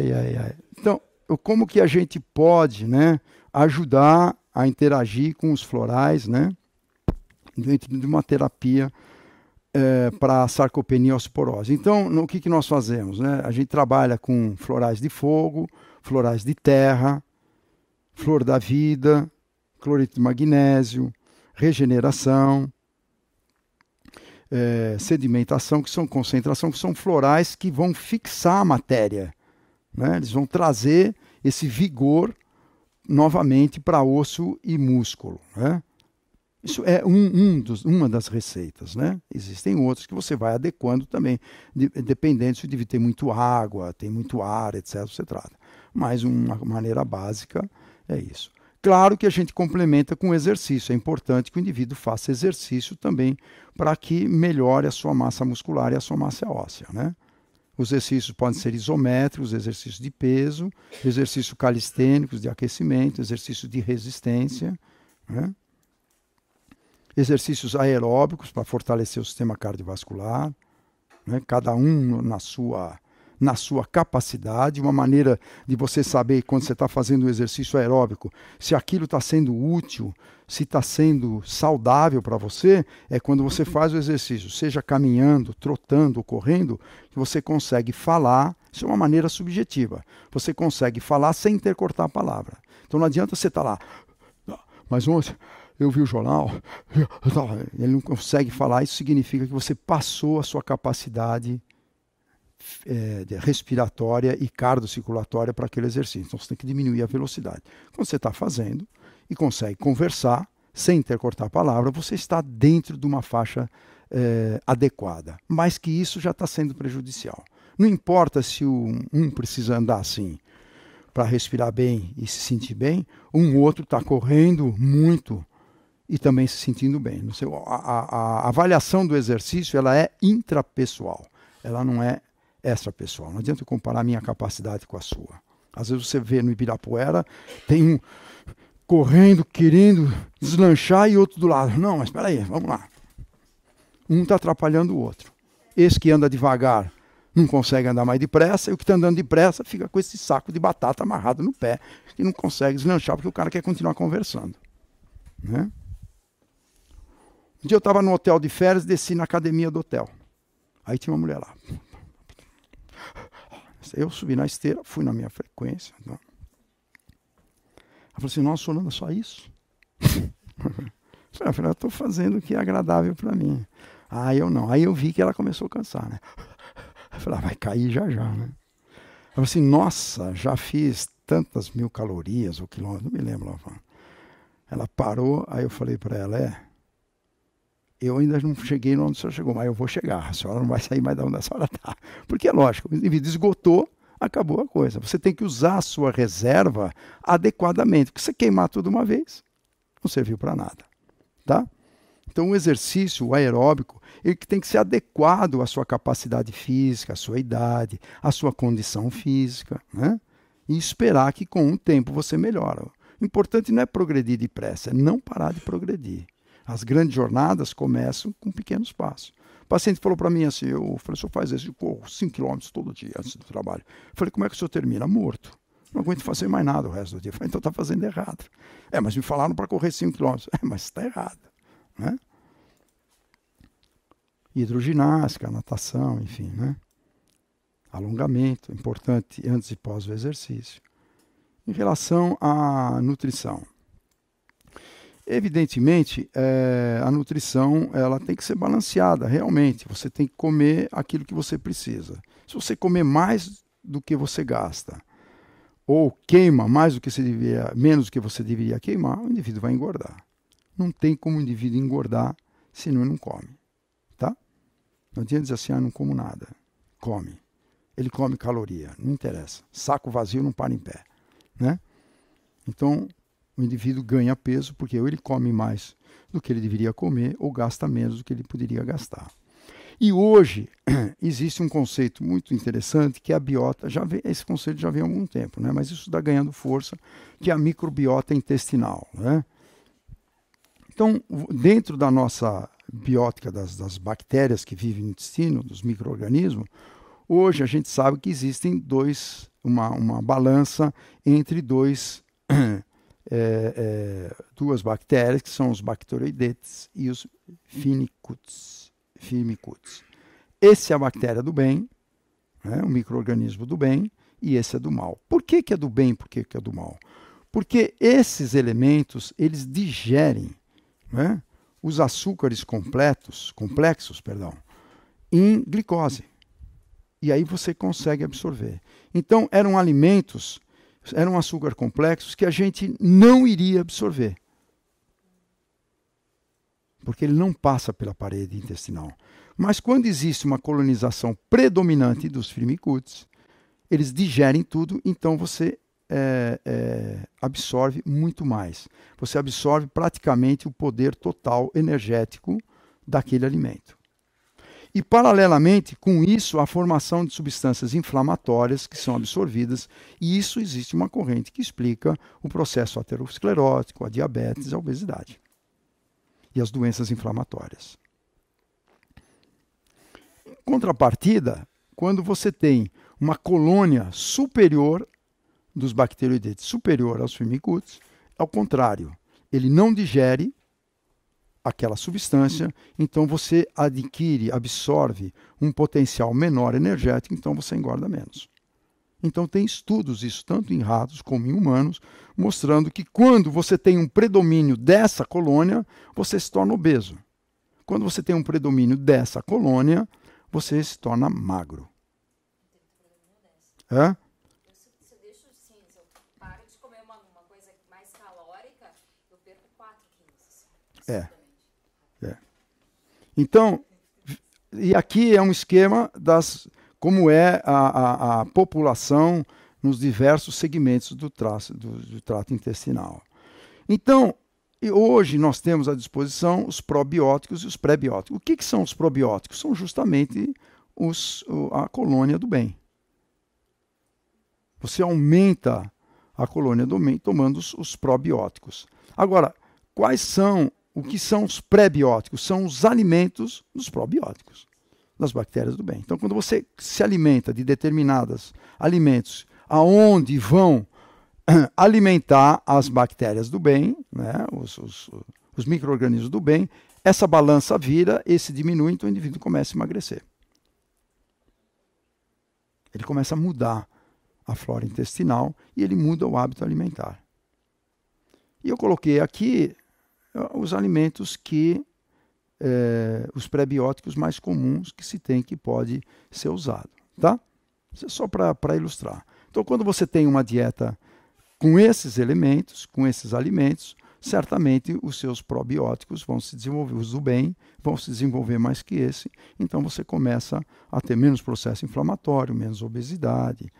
ai, ai, ai. Então, como que a gente pode né, ajudar a interagir com os florais né, dentro de uma terapia é, para sarcopenia osporosa? Então, no, o que, que nós fazemos? Né? A gente trabalha com florais de fogo, florais de terra, flor da vida, cloreto de magnésio, regeneração, é, sedimentação, que são concentração, que são florais que vão fixar a matéria né? Eles vão trazer esse vigor novamente para osso e músculo. Né? Isso é um, um dos, uma das receitas. Né? Existem outras que você vai adequando também, de, dependendo se deve ter muito água, tem muito ar, etc. Você trata. Mas uma maneira básica é isso. Claro que a gente complementa com exercício. É importante que o indivíduo faça exercício também para que melhore a sua massa muscular e a sua massa óssea. Né? Os exercícios podem ser isométricos, exercícios de peso, exercícios calistênicos de aquecimento, exercícios de resistência, né? exercícios aeróbicos para fortalecer o sistema cardiovascular, né? cada um na sua na sua capacidade, uma maneira de você saber quando você está fazendo um exercício aeróbico se aquilo está sendo útil, se está sendo saudável para você, é quando você uhum. faz o exercício, seja caminhando, trotando, correndo, que você consegue falar, isso é uma maneira subjetiva, você consegue falar sem intercortar a palavra. Então não adianta você estar tá lá, mas ontem eu vi o jornal, ele não consegue falar, isso significa que você passou a sua capacidade é, respiratória e cardiocirculatória para aquele exercício. Então você tem que diminuir a velocidade. Quando você está fazendo, e consegue conversar sem intercortar a palavra, você está dentro de uma faixa eh, adequada. Mas que isso já está sendo prejudicial. Não importa se um, um precisa andar assim para respirar bem e se sentir bem, um outro está correndo muito e também se sentindo bem. Seu, a, a, a, avaliação do exercício ela é intrapessoal, ela não é extrapessoal. Não adianta comparar minha capacidade com a sua. Às vezes você vê no Ibirapuera, tem um, correndo, querendo deslanchar e outro do lado. Não, mas espera aí, vamos lá. Um está atrapalhando o outro. Esse que anda devagar não consegue andar mais depressa, e o que está andando depressa fica com esse saco de batata amarrado no pé e não consegue deslanchar porque o cara quer continuar conversando. Né? Um dia eu estava no hotel de férias, desci na academia do hotel. Aí tinha uma mulher lá. Eu subi na esteira, fui na minha frequência. Não. Né? falei assim, nossa, Holanda, é só isso? eu falei, eu estou fazendo o que é agradável para mim. Ah, eu não. Aí eu vi que ela começou a cansar, né? Eu falei, ah, vai cair já já, né? Eu falei assim, nossa, já fiz tantas mil calorias ou quilômetros, não me lembro. Ela, ela parou, aí eu falei para ela, é, eu ainda não cheguei onde a senhora chegou, mas eu vou chegar, a senhora não vai sair mais da onde a senhora está. Porque é lógico, o indivíduo esgotou, acabou a coisa. Você tem que usar a sua reserva adequadamente, porque você queimar tudo uma vez, não serviu para nada, tá? Então o exercício o aeróbico, ele tem que ser adequado à sua capacidade física, à sua idade, à sua condição física, né? E esperar que com o tempo você melhore. O importante não é progredir depressa, é não parar de progredir. As grandes jornadas começam com pequenos passos paciente falou para mim assim, eu falei, o senhor faz isso, eu corro 5 quilômetros todo dia antes do trabalho. Eu falei, como é que o senhor termina? Morto. Não aguento fazer mais nada o resto do dia. Eu falei, então está fazendo errado. É, mas me falaram para correr 5 quilômetros. É, mas está errado. Né? Hidroginástica, natação, enfim, né? Alongamento, importante antes e pós o exercício. Em relação à nutrição, Evidentemente, é, a nutrição ela tem que ser balanceada, realmente. Você tem que comer aquilo que você precisa. Se você comer mais do que você gasta, ou queima mais do que você deveria, menos do que você deveria queimar, o indivíduo vai engordar. Não tem como o indivíduo engordar se não come, tá? Não adianta dizer assim, ah, não como nada. Come. Ele come caloria, não interessa. Saco vazio não para em pé, né? Então, o indivíduo ganha peso porque ou ele come mais do que ele deveria comer ou gasta menos do que ele poderia gastar. E hoje existe um conceito muito interessante que a biota já vem, esse conceito já vem há algum tempo, né? mas isso está ganhando força, que é a microbiota intestinal. Né? Então, dentro da nossa biótica das, das bactérias que vivem no intestino, dos micro-organismos, hoje a gente sabe que existem dois, uma, uma balança entre dois é, é, duas bactérias, que são os bacteroidetes e os finicutes. firmicutes. Esse é a bactéria do bem, né, o microorganismo do bem, e esse é do mal. Por que, que é do bem por que, que é do mal? Porque esses elementos, eles digerem né, os açúcares completos, complexos, perdão, em glicose. E aí você consegue absorver. Então, eram alimentos eram açúcar complexos que a gente não iria absorver. Porque ele não passa pela parede intestinal. Mas quando existe uma colonização predominante dos firmicutes, eles digerem tudo, então você é, é, absorve muito mais. Você absorve praticamente o poder total energético daquele alimento. E, paralelamente com isso, a formação de substâncias inflamatórias que são absorvidas, e isso existe uma corrente que explica o processo aterosclerótico, a diabetes, a obesidade e as doenças inflamatórias. Em contrapartida, quando você tem uma colônia superior dos bacteroidetes, superior aos firmicutes, ao contrário, ele não digere aquela substância, então você adquire, absorve um potencial menor energético, então você engorda menos. Então tem estudos isso tanto em ratos como em humanos, mostrando que quando você tem um predomínio dessa colônia, você se torna obeso. Quando você tem um predomínio dessa colônia, você se torna magro. É? Então, e aqui é um esquema das como é a, a, a população nos diversos segmentos do, traço, do, do trato intestinal. Então, hoje nós temos à disposição os probióticos e os prebióticos. O que, que são os probióticos? São justamente os, a colônia do bem. Você aumenta a colônia do bem tomando os, os probióticos. Agora, quais são o que são os pré-bióticos? São os alimentos dos probióticos, das bactérias do bem. Então, quando você se alimenta de determinados alimentos, aonde vão alimentar as bactérias do bem, né, os, os, os micro-organismos do bem, essa balança vira, esse diminui, então o indivíduo começa a emagrecer. Ele começa a mudar a flora intestinal e ele muda o hábito alimentar. E eu coloquei aqui os alimentos que é, os prebióticos mais comuns que se tem que pode ser usado, tá? Isso é só para ilustrar. Então, quando você tem uma dieta com esses elementos, com esses alimentos, certamente os seus probióticos vão se desenvolver, os do bem vão se desenvolver mais que esse. Então, você começa a ter menos processo inflamatório, menos obesidade,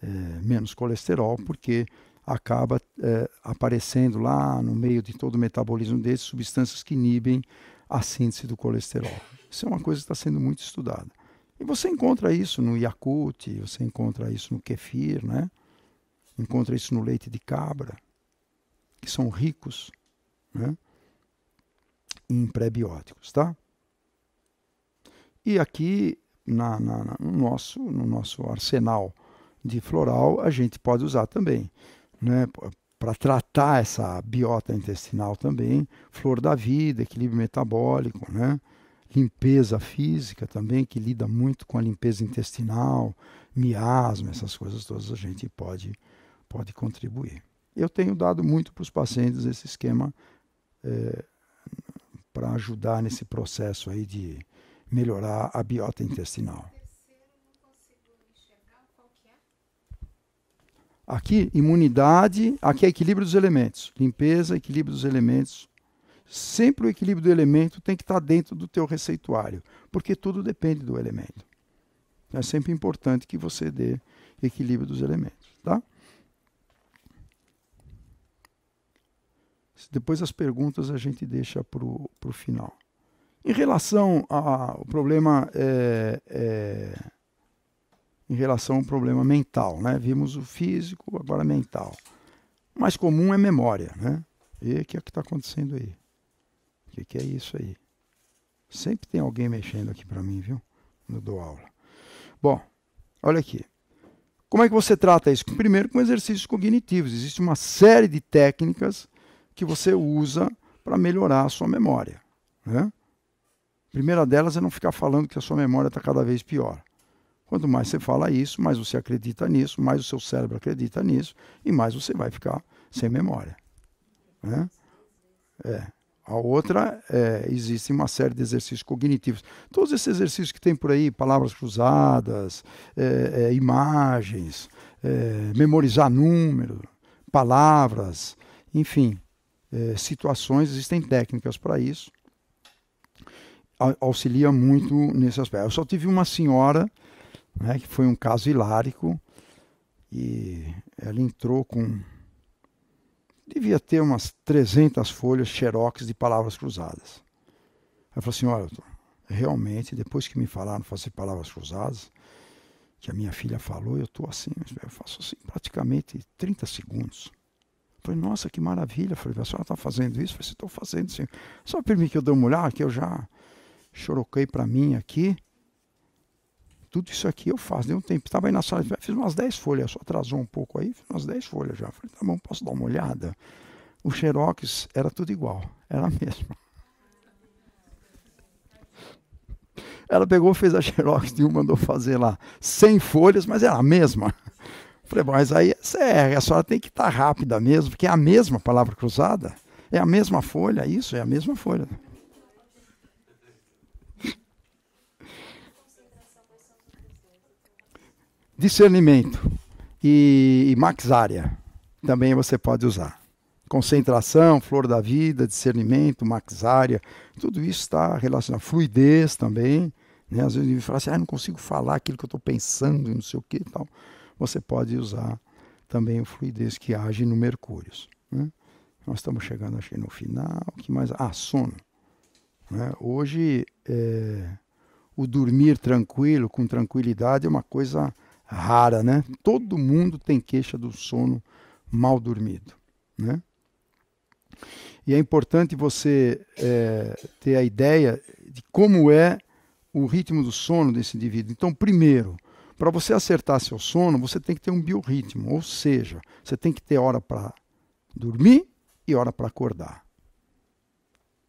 é, menos colesterol, porque acaba é, aparecendo lá no meio de todo o metabolismo desses substâncias que inibem a síntese do colesterol. Isso é uma coisa que está sendo muito estudada. E você encontra isso no Yakult, você encontra isso no kefir, né? encontra isso no leite de cabra, que são ricos né? em prebióticos. Tá? E aqui na, na, no, nosso, no nosso arsenal de floral, a gente pode usar também né, para tratar essa biota intestinal também, flor da vida, equilíbrio metabólico, né? limpeza física também, que lida muito com a limpeza intestinal, miasma, essas coisas todas a gente pode, pode contribuir. Eu tenho dado muito para os pacientes esse esquema é, para ajudar nesse processo aí de melhorar a biota intestinal. Aqui, imunidade, aqui é equilíbrio dos elementos. Limpeza, equilíbrio dos elementos. Sempre o equilíbrio do elemento tem que estar dentro do teu receituário, porque tudo depende do elemento. É sempre importante que você dê equilíbrio dos elementos, tá? Depois as perguntas a gente deixa para o final. Em relação ao problema é, é em relação ao problema mental. Né? Vimos o físico, agora mental. O mais comum é memória. Né? E o que é que está acontecendo aí? O que, é que é isso aí? Sempre tem alguém mexendo aqui para mim, viu? Quando eu dou aula. Bom, olha aqui. Como é que você trata isso? Primeiro, com exercícios cognitivos. Existe uma série de técnicas que você usa para melhorar a sua memória. Né? A primeira delas é não ficar falando que a sua memória está cada vez pior. Quanto mais você fala isso, mais você acredita nisso, mais o seu cérebro acredita nisso e mais você vai ficar sem memória. Né? É. A outra, é, existe uma série de exercícios cognitivos. Todos esses exercícios que tem por aí, palavras cruzadas, é, é, imagens, é, memorizar números, palavras, enfim, é, situações, existem técnicas para isso. A, auxilia muito nesse aspecto. Eu só tive uma senhora né, que foi um caso hilárico. E ela entrou com. Devia ter umas 300 folhas xerox de palavras cruzadas. Ela falou assim: olha, realmente, depois que me falaram fazer palavras cruzadas, que a minha filha falou, eu estou assim, eu faço assim praticamente 30 segundos. Eu falei, nossa, que maravilha. Eu falei, a senhora está fazendo isso? Eu falei, estou fazendo isso? Só permite que eu dê uma olhada, que eu já choroquei para mim aqui. Tudo isso aqui eu faço. Deu um tempo. Estava aí na sala, fiz umas 10 folhas, só atrasou um pouco aí, fiz umas 10 folhas já. Falei, tá bom, posso dar uma olhada? O Xerox era tudo igual, era a mesma. Ela pegou, fez a Xerox e um, mandou fazer lá 100 folhas, mas era a mesma. Falei, mas aí é, a senhora tem que estar tá rápida mesmo, porque é a mesma palavra cruzada, é a mesma folha, isso, é a mesma folha. discernimento e, e maxária também você pode usar. Concentração, flor da vida, discernimento, maxária, tudo isso está relacionado. Fluidez também. Né? Às vezes me fala assim, ah, não consigo falar aquilo que eu estou pensando, não sei o que tal. Você pode usar também o fluidez que age no Mercúrio. Né? Nós estamos chegando acho no final. O que mais? Ah, sono. Né? Hoje, é, o dormir tranquilo, com tranquilidade, é uma coisa rara, né? Todo mundo tem queixa do sono mal dormido, né? E é importante você é, ter a ideia de como é o ritmo do sono desse indivíduo. Então, primeiro, para você acertar seu sono, você tem que ter um biorritmo, ou seja, você tem que ter hora para dormir e hora para acordar.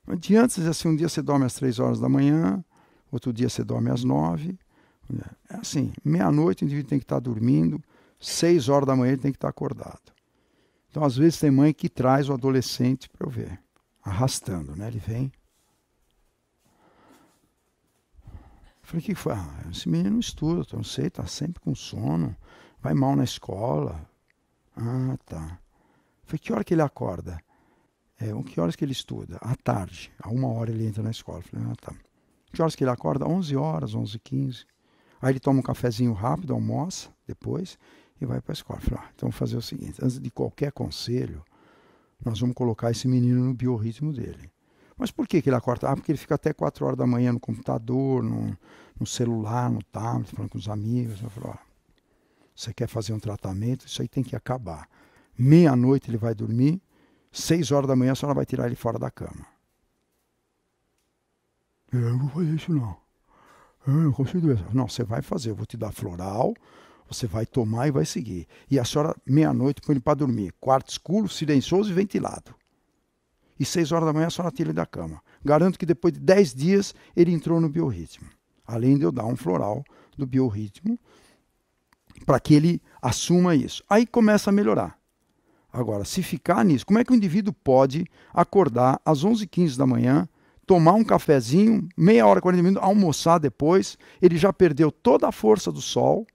Não adianta dizer assim, um dia você dorme às três horas da manhã, outro dia você dorme às nove, é assim, meia-noite o indivíduo tem que estar dormindo, seis horas da manhã ele tem que estar acordado. Então, às vezes, tem mãe que traz o adolescente para eu ver, arrastando, né? Ele vem. Eu falei, o que foi? Ah, esse menino não estuda, não sei, está sempre com sono, vai mal na escola. Ah, tá. Eu falei, que hora que ele acorda? É, que horas que ele estuda? À tarde. A uma hora ele entra na escola. Eu falei, ah, tá. Que horas que ele acorda? 11 horas, 11 e 15. Aí ele toma um cafezinho rápido, almoça depois e vai para a escola. ah, então vamos fazer o seguinte: antes de qualquer conselho, nós vamos colocar esse menino no biorritmo dele. Mas por que, que ele acorda? Ah, porque ele fica até 4 horas da manhã no computador, no, no celular, no tablet, falando com os amigos. Eu falo, ó, ah, você quer fazer um tratamento? Isso aí tem que acabar. Meia-noite ele vai dormir, 6 horas da manhã a senhora vai tirar ele fora da cama. Eu não vou fazer isso não. Ah, consigo doença. Não, você vai fazer, eu vou te dar floral, você vai tomar e vai seguir. E a senhora, meia-noite, põe ele para dormir. Quarto escuro, silencioso e ventilado. E seis horas da manhã a senhora tira ele da cama. Garanto que depois de dez dias ele entrou no biorritmo. Além de eu dar um floral do biorritmo, para que ele assuma isso. Aí começa a melhorar. Agora, se ficar nisso, como é que o indivíduo pode acordar às 11h15 da manhã tomar um cafezinho, meia hora, 40 minutos, almoçar depois. Ele já perdeu toda a força do sol,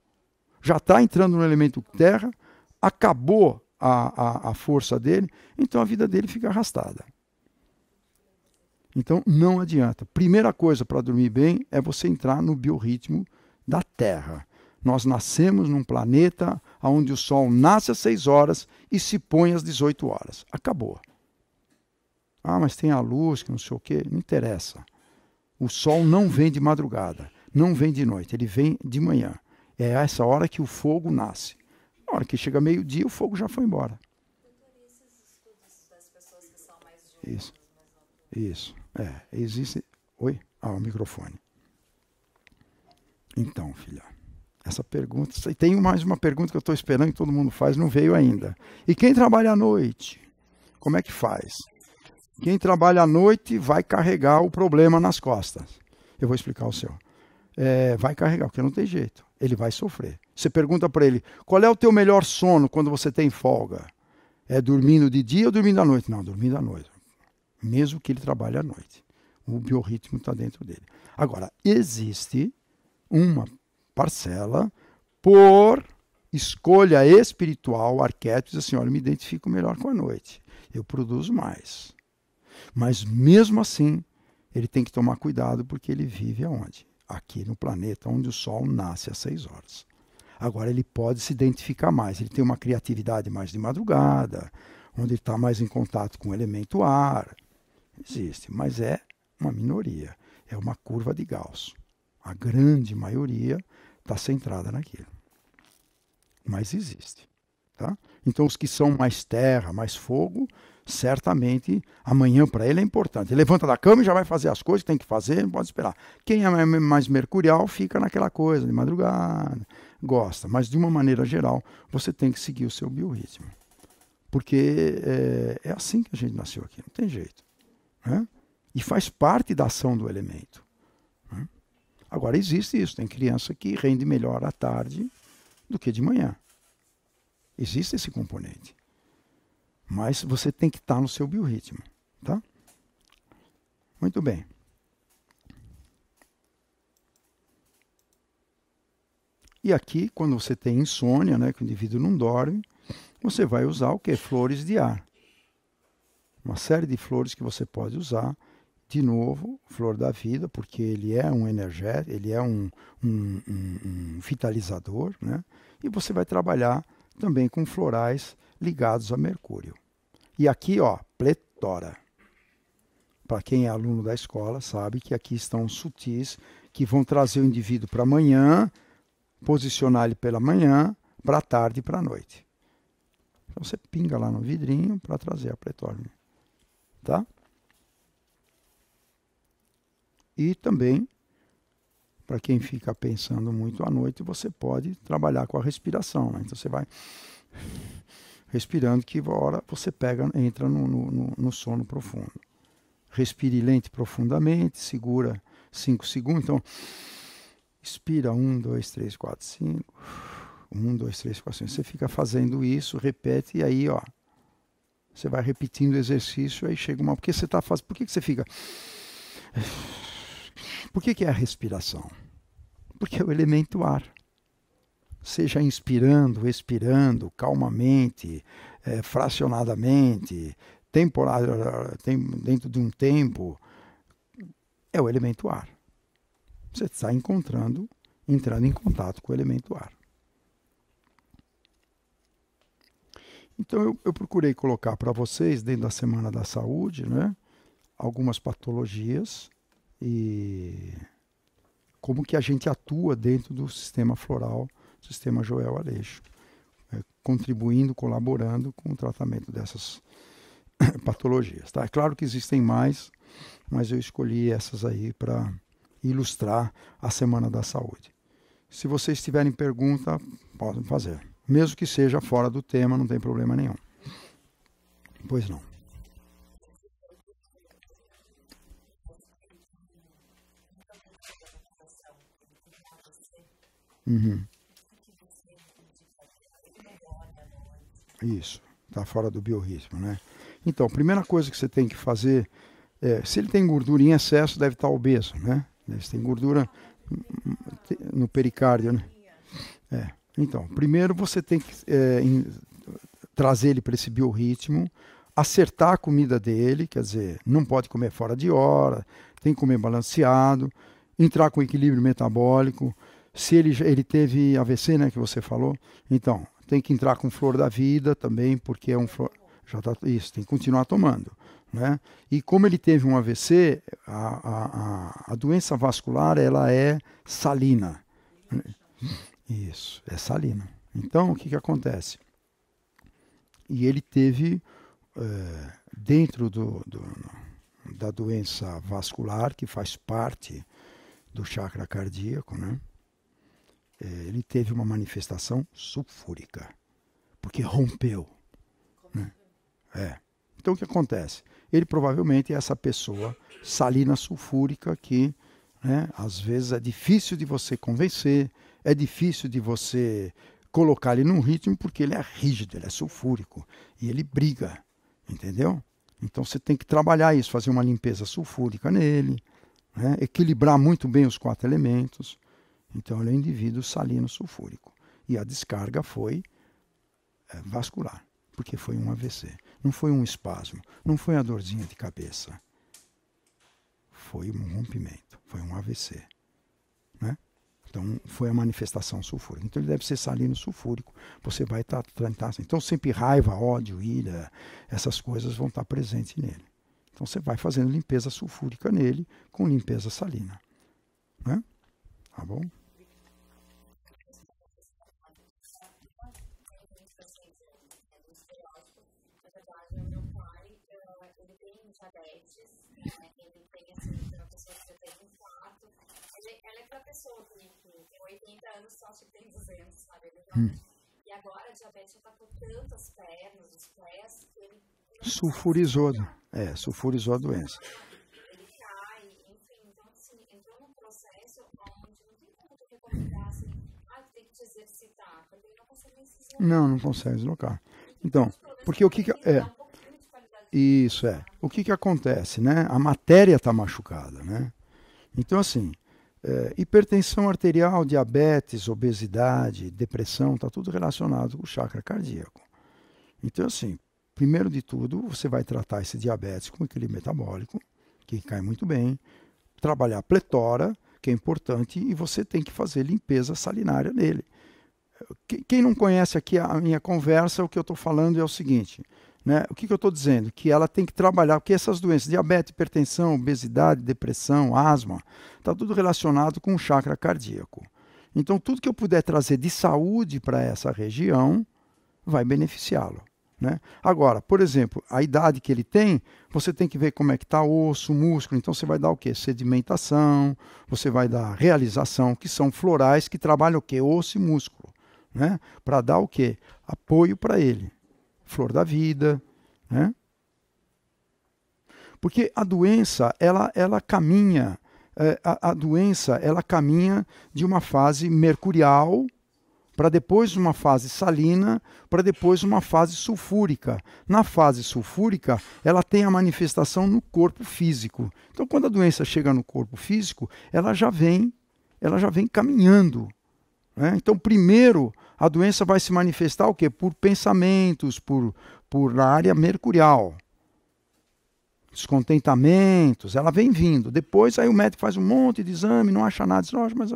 já está entrando no elemento terra, acabou a, a, a força dele, então a vida dele fica arrastada. Então não adianta. Primeira coisa para dormir bem é você entrar no biorritmo da Terra. Nós nascemos num planeta onde o Sol nasce às 6 horas e se põe às 18 horas. Acabou. Ah, mas tem a luz, que não sei o quê. Não interessa. O sol não vem de madrugada, não vem de noite, ele vem de manhã. É essa hora que o fogo nasce. Na hora que chega meio-dia, o fogo já foi embora. Isso. Isso. É, existe. Oi? Ah, o microfone. Então, filha, essa pergunta. E tem mais uma pergunta que eu estou esperando que todo mundo faz, não veio ainda. E quem trabalha à noite? Como é que faz? Quem trabalha à noite vai carregar o problema nas costas. Eu vou explicar o seu. É, vai carregar, porque não tem jeito. Ele vai sofrer. Você pergunta para ele: qual é o teu melhor sono quando você tem folga? É dormindo de dia ou dormindo à noite? Não, dormindo à noite. Mesmo que ele trabalhe à noite. O biorritmo está dentro dele. Agora, existe uma parcela por escolha espiritual, arquétipos, assim, olha, eu me identifico melhor com a noite. Eu produzo mais. Mas mesmo assim, ele tem que tomar cuidado porque ele vive aonde? Aqui no planeta onde o Sol nasce às 6 horas. Agora ele pode se identificar mais, ele tem uma criatividade mais de madrugada, onde ele está mais em contato com o elemento ar. Existe, mas é uma minoria, é uma curva de Gauss. A grande maioria está centrada naquilo. Mas existe. Tá? Então, os que são mais terra, mais fogo, certamente amanhã para ele é importante. Ele levanta da cama e já vai fazer as coisas que tem que fazer, não pode esperar. Quem é mais mercurial fica naquela coisa de madrugada, gosta. Mas de uma maneira geral, você tem que seguir o seu biorritmo. Porque é, é assim que a gente nasceu aqui, não tem jeito. Né? E faz parte da ação do elemento. Né? Agora, existe isso. Tem criança que rende melhor à tarde do que de manhã. Existe esse componente. Mas você tem que estar no seu biorritmo, tá? Muito bem. E aqui, quando você tem insônia, né, que o indivíduo não dorme, você vai usar o que? Flores de ar. Uma série de flores que você pode usar. De novo, flor da vida, porque ele é um energético, ele é um, um, um, um vitalizador, né? E você vai trabalhar também com florais ligados a Mercúrio. E aqui, ó, pletora. Para quem é aluno da escola, sabe que aqui estão sutis que vão trazer o indivíduo para amanhã, posicionar ele pela manhã, para a tarde e para a noite. Então você pinga lá no vidrinho para trazer a pletora Tá? E também, para quem fica pensando muito à noite, você pode trabalhar com a respiração. Né? Então você vai respirando, que hora você pega, entra no, no, no sono profundo. Respire lente profundamente, segura 5 segundos. Então, expira 1, 2, 3, 4, 5. 1, 2, 3, 4, 5. Você fica fazendo isso, repete, e aí, ó. Você vai repetindo o exercício, aí chega uma. Por que você está fazendo? Por que, que você fica. Por que, que é a respiração? Porque é o elemento ar seja inspirando, expirando calmamente, é, fracionadamente, temporário, tem, dentro de um tempo, é o elemento ar. Você está encontrando, entrando em contato com o elemento ar. Então eu, eu procurei colocar para vocês dentro da semana da saúde, né, algumas patologias e como que a gente atua dentro do sistema floral Sistema Joel Aleixo, é, contribuindo, colaborando com o tratamento dessas patologias. Tá? É claro que existem mais, mas eu escolhi essas aí para ilustrar a Semana da Saúde. Se vocês tiverem pergunta, podem fazer. Mesmo que seja fora do tema, não tem problema nenhum. Pois não. Uhum. Isso, está fora do biorritmo, né? Então, primeira coisa que você tem que fazer é, se ele tem gordura em excesso, deve estar tá obeso, né? né? Se tem gordura no pericárdio, né? É. Então, primeiro você tem que é, em, trazer ele para esse biorritmo, acertar a comida dele, quer dizer, não pode comer fora de hora, tem que comer balanceado, entrar com equilíbrio metabólico. Se ele, ele teve AVC, né, que você falou, então, tem que entrar com flor da vida também, porque é um flor. Já tá, isso, tem que continuar tomando. Né? E como ele teve um AVC, a, a, a doença vascular ela é salina. Né? Isso, é salina. Então, o que, que acontece? E ele teve, é, dentro do, do, da doença vascular, que faz parte do chakra cardíaco, né? É, ele teve uma manifestação sulfúrica, porque rompeu. Né? É. Então o que acontece? Ele provavelmente é essa pessoa salina sulfúrica que né, às vezes é difícil de você convencer, é difícil de você colocar ele num ritmo porque ele é rígido, ele é sulfúrico e ele briga, entendeu? Então você tem que trabalhar isso, fazer uma limpeza sulfúrica nele, né, equilibrar muito bem os quatro elementos. Então ele é um indivíduo salino sulfúrico. E a descarga foi é, vascular, porque foi um AVC. Não foi um espasmo, não foi a dorzinha de cabeça. Foi um rompimento, foi um AVC. Né? Então foi a manifestação sulfúrica. Então ele deve ser salino sulfúrico. Você vai estar. Tá, assim. então sempre raiva, ódio, ira, essas coisas vão estar tá presentes nele. Então você vai fazendo limpeza sulfúrica nele com limpeza salina. Né? Tá bom? pacientes, né, quem tem assim, então, pessoa que tem infarto, ela é para pessoa, que exemplo, tem 80 anos, só que tem 200, sabe? Hum. E agora a diabetes atacou tá com tantas pernas, os pés, que ele. Sulfurizou, é, sulfurizou a doença. Ele cai, enfim, então assim, entrou num processo onde não tem como tu recomendar assim, ah, tem que te exercitar, porque ele não consegue nem se deslocar. Não, não consegue deslocar. Então, porque o que, que é isso é. O que, que acontece, né? A matéria está machucada, né? Então, assim, é, hipertensão arterial, diabetes, obesidade, depressão, está tudo relacionado com o chakra cardíaco. Então, assim, primeiro de tudo, você vai tratar esse diabetes com equilíbrio metabólico, que cai muito bem, trabalhar a pletora, que é importante, e você tem que fazer limpeza salinária nele. Quem não conhece aqui a minha conversa, o que eu estou falando é o seguinte: né? O que, que eu estou dizendo? Que ela tem que trabalhar, porque essas doenças, diabetes, hipertensão, obesidade, depressão, asma, está tudo relacionado com o chakra cardíaco. Então, tudo que eu puder trazer de saúde para essa região vai beneficiá-lo. Né? Agora, por exemplo, a idade que ele tem, você tem que ver como é que está osso, músculo. Então você vai dar o que? Sedimentação, você vai dar realização, que são florais que trabalham o que? Osso e músculo. Né? Para dar o que? Apoio para ele flor da vida, né? Porque a doença, ela, ela caminha, é, a, a doença, ela caminha de uma fase mercurial para depois uma fase salina, para depois uma fase sulfúrica. Na fase sulfúrica, ela tem a manifestação no corpo físico. Então, quando a doença chega no corpo físico, ela já vem, ela já vem caminhando. Né? Então, primeiro a doença vai se manifestar o quê? Por pensamentos, por, por na área mercurial. Descontentamentos, ela vem vindo. Depois aí o médico faz um monte de exame, não acha nada. Diz, mas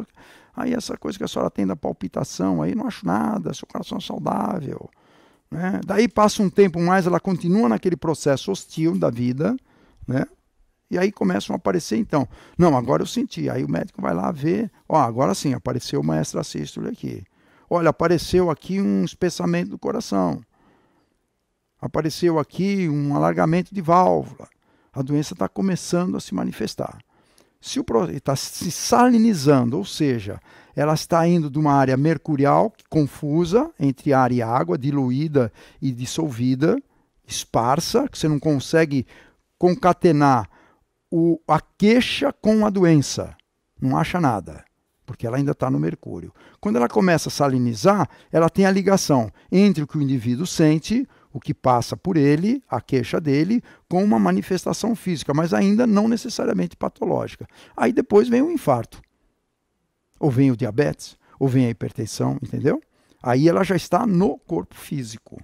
aí essa coisa que a senhora tem da palpitação, aí não acho nada, seu coração é saudável. Né? Daí passa um tempo mais, ela continua naquele processo hostil da vida, né? E aí começam a aparecer, então. Não, agora eu senti. Aí o médico vai lá ver. Ó, agora sim, apareceu uma extracístole aqui. Olha, apareceu aqui um espessamento do coração. Apareceu aqui um alargamento de válvula. A doença está começando a se manifestar. Se o está se salinizando, ou seja, ela está indo de uma área mercurial confusa entre ar e água, diluída e dissolvida, esparsa, que você não consegue concatenar o, a queixa com a doença. Não acha nada porque ela ainda está no mercúrio. Quando ela começa a salinizar, ela tem a ligação entre o que o indivíduo sente, o que passa por ele, a queixa dele, com uma manifestação física, mas ainda não necessariamente patológica. Aí depois vem o infarto, ou vem o diabetes, ou vem a hipertensão, entendeu? Aí ela já está no corpo físico.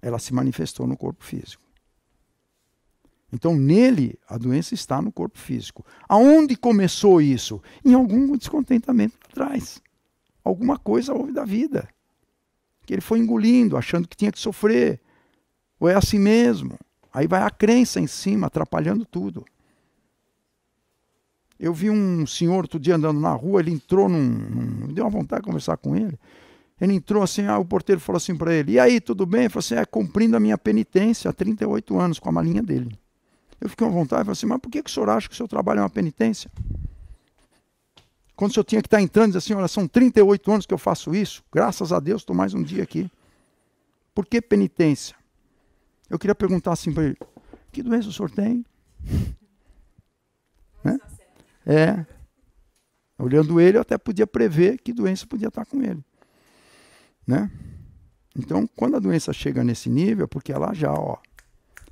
Ela se manifestou no corpo físico. Então, nele, a doença está no corpo físico. Aonde começou isso? Em algum descontentamento atrás. Alguma coisa houve da vida. Que ele foi engolindo, achando que tinha que sofrer. Ou é assim mesmo. Aí vai a crença em cima, atrapalhando tudo. Eu vi um senhor outro dia andando na rua, ele entrou num. num me deu uma vontade de conversar com ele. Ele entrou assim, ah, o porteiro falou assim para ele: E aí, tudo bem? Ele falou assim: É, cumprindo a minha penitência há 38 anos com a malinha dele. Eu fiquei à vontade e falei assim, mas por que, que o senhor acha que o seu trabalho é uma penitência? Quando o senhor tinha que estar entrando e dizer assim, olha, são 38 anos que eu faço isso, graças a Deus estou mais um dia aqui. Por que penitência? Eu queria perguntar assim para ele, que doença o senhor tem? Né? É. Olhando ele, eu até podia prever que doença podia estar com ele. Né? Então, quando a doença chega nesse nível, é porque ela já, ó,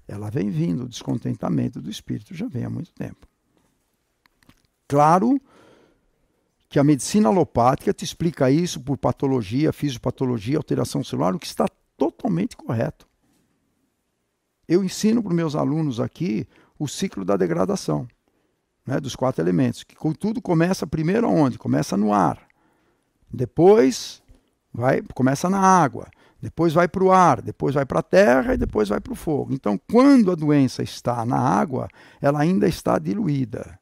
ela vem vindo, o descontentamento do espírito já vem há muito tempo. Claro que a medicina alopática te explica isso por patologia, fisiopatologia, alteração celular, o que está totalmente correto. Eu ensino para os meus alunos aqui o ciclo da degradação, né, dos quatro elementos, que tudo começa primeiro onde? Começa no ar. Depois vai começa na água, depois vai para o ar, depois vai para a terra e depois vai para o fogo. Então, quando a doença está na água, ela ainda está diluída.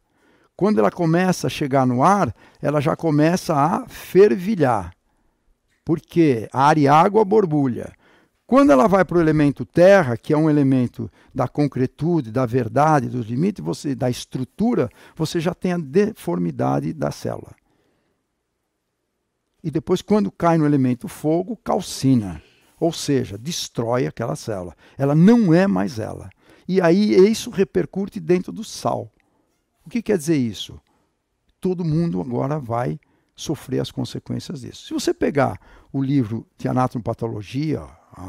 Quando ela começa a chegar no ar, ela já começa a fervilhar. Porque ar e água borbulha. Quando ela vai para o elemento terra, que é um elemento da concretude, da verdade, dos limites, você, da estrutura, você já tem a deformidade da célula e depois, quando cai no elemento fogo, calcina, ou seja, destrói aquela célula. Ela não é mais ela. E aí isso repercute dentro do sal. O que quer dizer isso? Todo mundo agora vai sofrer as consequências disso. Se você pegar o livro de anatomopatologia,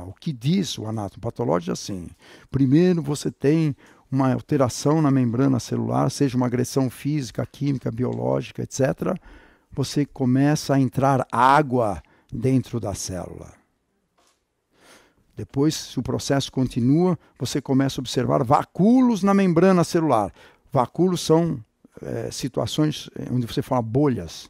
o que diz o anatomopatológico é assim: primeiro você tem uma alteração na membrana celular, seja uma agressão física, química, biológica, etc você começa a entrar água dentro da célula. Depois, se o processo continua, você começa a observar vacúolos na membrana celular. Vacúolos são é, situações onde você fala bolhas.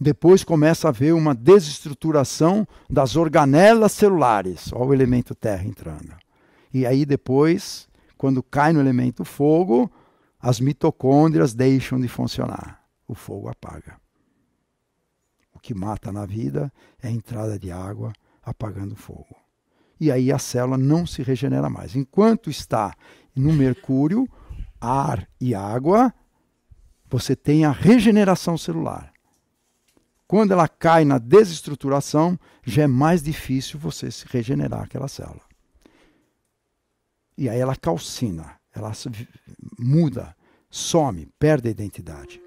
Depois começa a haver uma desestruturação das organelas celulares. Olha o elemento terra entrando. E aí depois, quando cai no elemento fogo, as mitocôndrias deixam de funcionar o fogo apaga. O que mata na vida é a entrada de água apagando o fogo. E aí a célula não se regenera mais. Enquanto está no mercúrio, ar e água, você tem a regeneração celular. Quando ela cai na desestruturação, já é mais difícil você se regenerar aquela célula. E aí ela calcina, ela muda, some, perde a identidade.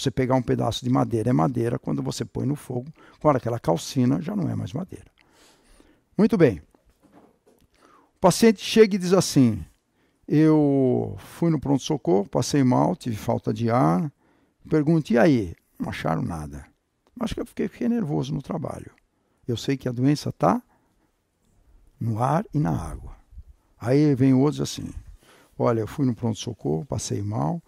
Você pegar um pedaço de madeira é madeira, quando você põe no fogo, com aquela calcina já não é mais madeira. Muito bem. O paciente chega e diz assim: Eu fui no pronto-socorro, passei mal, tive falta de ar. Pergunto, e aí? Não acharam nada. Acho que eu fiquei, fiquei nervoso no trabalho. Eu sei que a doença está no ar e na água. Aí vem outros assim: Olha, eu fui no pronto-socorro, passei mal,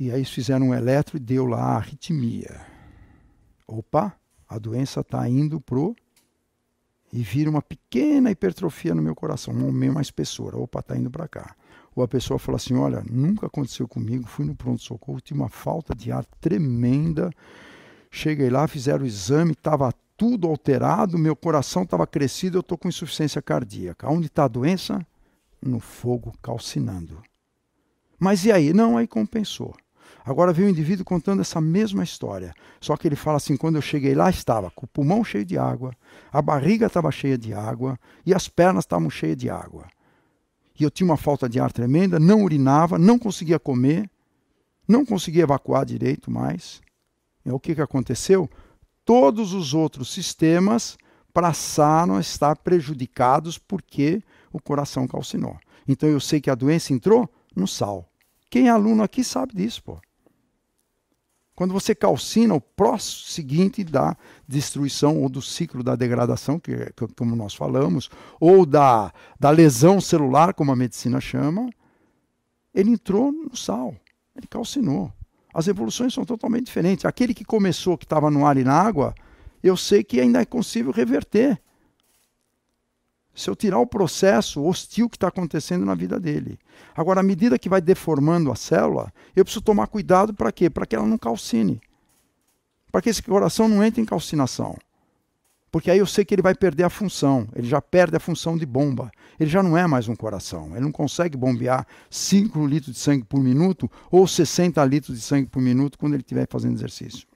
e aí fizeram um eletro e deu lá a arritmia. Opa, a doença está indo pro e vira uma pequena hipertrofia no meu coração, uma espessura. Opa, está indo para cá. Ou a pessoa fala assim: olha, nunca aconteceu comigo, fui no pronto-socorro, tive uma falta de ar tremenda. Cheguei lá, fizeram o exame, estava tudo alterado, meu coração estava crescido, eu estou com insuficiência cardíaca. Onde está a doença? No fogo calcinando. Mas e aí? Não, aí compensou. Agora vem um indivíduo contando essa mesma história. Só que ele fala assim: quando eu cheguei lá, estava com o pulmão cheio de água, a barriga estava cheia de água e as pernas estavam cheias de água. E eu tinha uma falta de ar tremenda, não urinava, não conseguia comer, não conseguia evacuar direito mais. E é, o que, que aconteceu? Todos os outros sistemas passaram a estar prejudicados porque o coração calcinou. Então eu sei que a doença entrou no sal. Quem é aluno aqui sabe disso, pô. Quando você calcina o próximo seguinte da destruição ou do ciclo da degradação, que, que é como nós falamos, ou da, da lesão celular, como a medicina chama, ele entrou no sal, ele calcinou. As evoluções são totalmente diferentes. Aquele que começou, que estava no ar e na água, eu sei que ainda é possível reverter se eu tirar o processo hostil que está acontecendo na vida dele. Agora, à medida que vai deformando a célula, eu preciso tomar cuidado para quê? Para que ela não calcine. Para que esse coração não entre em calcinação. Porque aí eu sei que ele vai perder a função, ele já perde a função de bomba. Ele já não é mais um coração, ele não consegue bombear 5 litros de sangue por minuto ou 60 litros de sangue por minuto quando ele estiver fazendo exercício.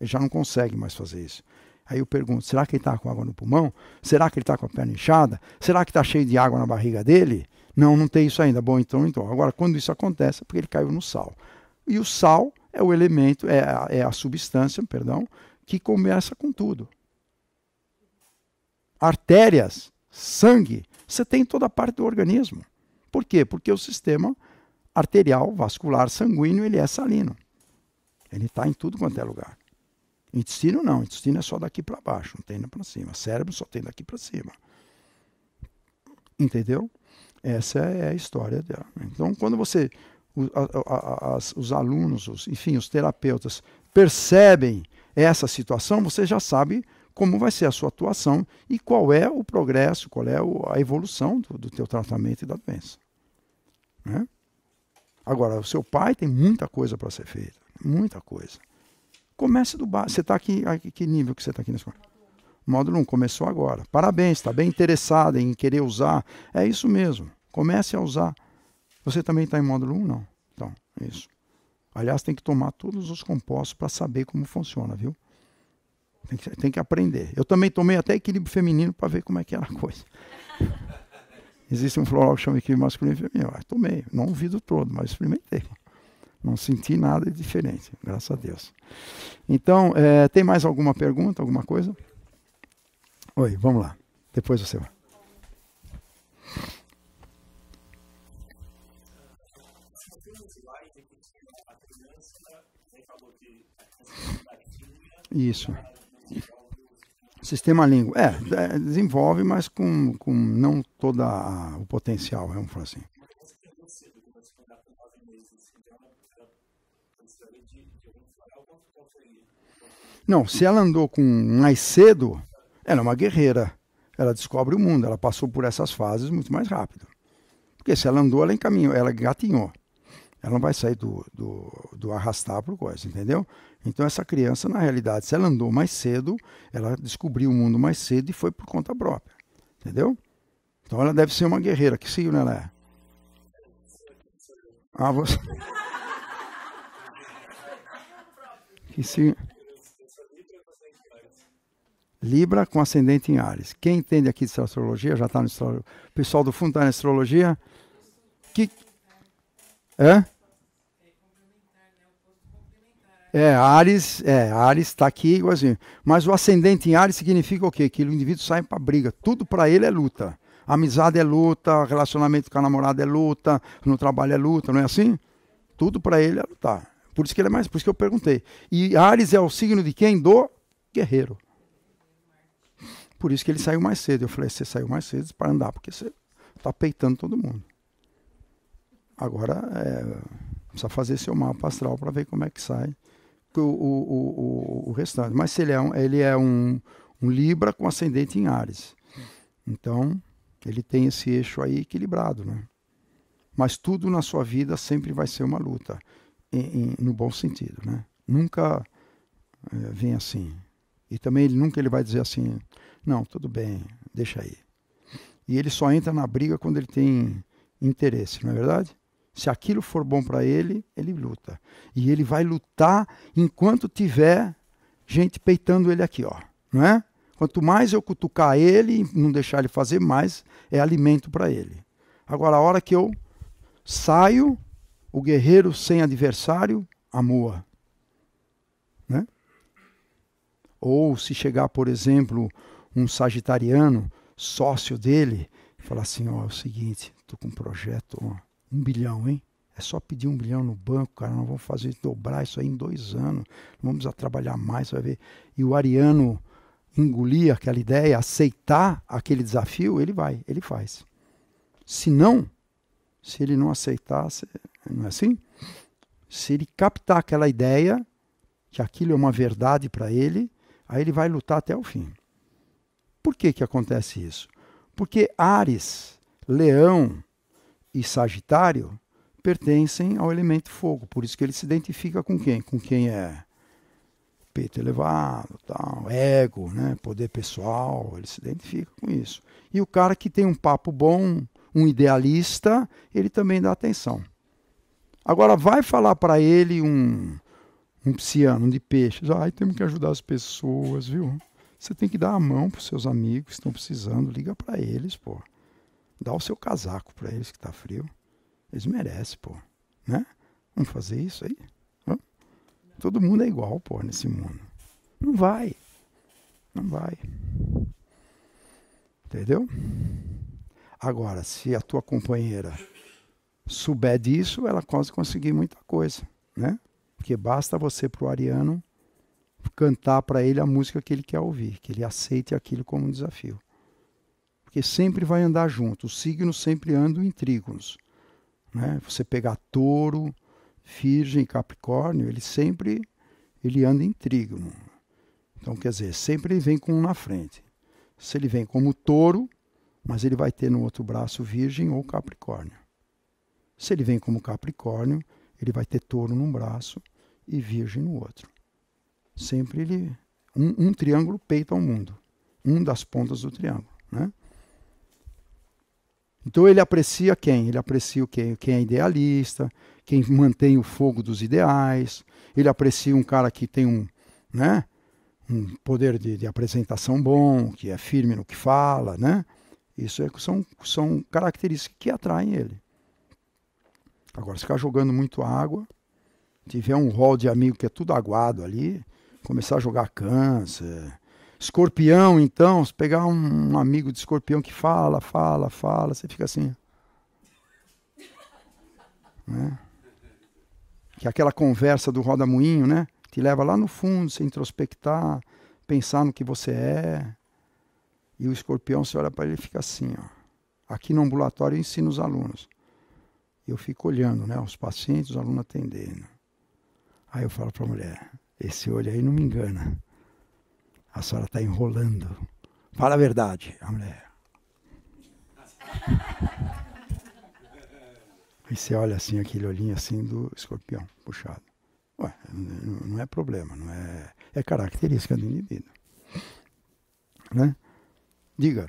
Ele já não consegue mais fazer isso. Aí eu pergunto: será que ele está com água no pulmão? Será que ele está com a perna inchada? Será que está cheio de água na barriga dele? Não, não tem isso ainda. Bom, então, então. Agora, quando isso acontece, é porque ele caiu no sal. E o sal é o elemento, é a, é a substância, perdão, que começa com tudo. Artérias, sangue, você tem toda a parte do organismo. Por quê? Porque o sistema arterial, vascular, sanguíneo, ele é salino. Ele está em tudo quanto é lugar intestino não, intestino é só daqui para baixo, não tem para cima. cérebro só tem daqui para cima. Entendeu? Essa é a história dela. Então, quando você, os, as, os alunos, os, enfim, os terapeutas percebem essa situação, você já sabe como vai ser a sua atuação e qual é o progresso, qual é a evolução do, do teu tratamento e da doença. Né? Agora, o seu pai tem muita coisa para ser feita, muita coisa. Começa do básico. Você está aqui, aqui, que nível que você está aqui na escola? Módulo 1, começou agora. Parabéns, está bem interessada em querer usar. É isso mesmo. Comece a usar. Você também está em módulo 1? Não. Então, é isso. Aliás, tem que tomar todos os compostos para saber como funciona, viu? Tem que, tem que aprender. Eu também tomei até equilíbrio feminino para ver como é que era a coisa. Existe um floral que chama equilíbrio masculino e feminino. Eu ah, tomei, não o vidro todo, mas experimentei. Não senti nada de diferente, graças a Deus. Então, é, tem mais alguma pergunta, alguma coisa? Oi, vamos lá. Depois você vai. Isso. Sistema língua. É, desenvolve, mas com, com não todo o potencial, vamos falar assim. Não, se ela andou com mais cedo, ela é uma guerreira. Ela descobre o mundo, ela passou por essas fases muito mais rápido. Porque se ela andou, ela encaminhou, ela gatinhou. Ela não vai sair do, do, do arrastar para o coisa, entendeu? Então, essa criança, na realidade, se ela andou mais cedo, ela descobriu o mundo mais cedo e foi por conta própria, entendeu? Então, ela deve ser uma guerreira. Que signo ela é? Ah, você. Que signo. Libra com ascendente em Ares. Quem entende aqui de astrologia já está no astrologia. O pessoal do fundo está na astrologia. Que... É? É, Ares, é, Ares está aqui igualzinho. Assim. Mas o ascendente em Ares significa o quê? Que o indivíduo sai para briga. Tudo para ele é luta. Amizade é luta, relacionamento com a namorada é luta, no trabalho é luta, não é assim? Tudo para ele é lutar. Por isso que ele é mais, por isso que eu perguntei. E Ares é o signo de quem? Do guerreiro. Por isso que ele saiu mais cedo. Eu falei, você saiu mais cedo para andar, porque você está peitando todo mundo. Agora, é, precisa fazer seu mapa astral para ver como é que sai o, o, o, o restante. Mas ele é, um, ele é um, um Libra com ascendente em Ares. Então, ele tem esse eixo aí equilibrado, né? Mas tudo na sua vida sempre vai ser uma luta, em, em, no bom sentido, né? Nunca é, vem assim. E também ele nunca ele vai dizer assim, não, tudo bem, deixa aí. E ele só entra na briga quando ele tem interesse, não é verdade? Se aquilo for bom para ele, ele luta. E ele vai lutar enquanto tiver gente peitando ele aqui, ó, não é? Quanto mais eu cutucar ele e não deixar ele fazer mais, é alimento para ele. Agora, a hora que eu saio, o guerreiro sem adversário amua. Ou se chegar, por exemplo, um sagitariano, sócio dele, e falar assim, ó, oh, é o seguinte, tô com um projeto, ó, um bilhão, hein? É só pedir um bilhão no banco, cara. Nós vamos fazer dobrar isso aí em dois anos. Não vamos trabalhar mais, vai ver. E o Ariano engolir aquela ideia, aceitar aquele desafio, ele vai, ele faz. Se não, se ele não aceitar, não é assim? Se ele captar aquela ideia, que aquilo é uma verdade para ele, Aí ele vai lutar até o fim. Por que, que acontece isso? Porque Ares, Leão e Sagitário pertencem ao elemento fogo, por isso que ele se identifica com quem? Com quem é peito elevado, tal, ego, né, poder pessoal, ele se identifica com isso. E o cara que tem um papo bom, um idealista, ele também dá atenção. Agora vai falar para ele um um pisciano de peixes. Ai, temos que ajudar as pessoas, viu? Você tem que dar a mão para os seus amigos que estão precisando. Liga para eles, pô. Dá o seu casaco para eles que tá frio. Eles merecem, pô. Né? Vamos fazer isso aí? Hã? Todo mundo é igual, pô, nesse mundo. Não vai. Não vai. Entendeu? Agora, se a tua companheira souber disso, ela quase conseguir muita coisa, né? Porque basta você para o ariano cantar para ele a música que ele quer ouvir, que ele aceite aquilo como um desafio. Porque sempre vai andar junto, os signos sempre andam em trígonos. Né? Você pegar touro, virgem, capricórnio, ele sempre ele anda em trígono. Então, quer dizer, sempre ele vem com um na frente. Se ele vem como touro, mas ele vai ter no outro braço virgem ou capricórnio. Se ele vem como capricórnio, ele vai ter touro num braço e virgem no outro. Sempre ele. Um, um triângulo peita ao mundo. Um das pontas do triângulo. Né? Então ele aprecia quem? Ele aprecia quem? Quem é idealista, quem mantém o fogo dos ideais. Ele aprecia um cara que tem um, né, um poder de, de apresentação bom, que é firme no que fala, né? Isso é, são, são características que atraem ele. Agora, se ficar jogando muito água, tiver um rol de amigo que é tudo aguado ali, começar a jogar câncer. Escorpião, então, se pegar um amigo de escorpião que fala, fala, fala, você fica assim. Né? Que é aquela conversa do Roda Moinho, né? Te leva lá no fundo, se introspectar, pensar no que você é. E o escorpião, você olha para ele e fica assim, ó. Aqui no ambulatório eu ensino os alunos eu fico olhando, né? Os pacientes, os alunos atendendo. Aí eu falo para a mulher, esse olho aí não me engana. A senhora está enrolando. Fala a verdade, a mulher. Aí você olha assim, aquele olhinho assim do escorpião puxado. Ué, não é problema, não é. É característica do indivíduo. Né? Diga.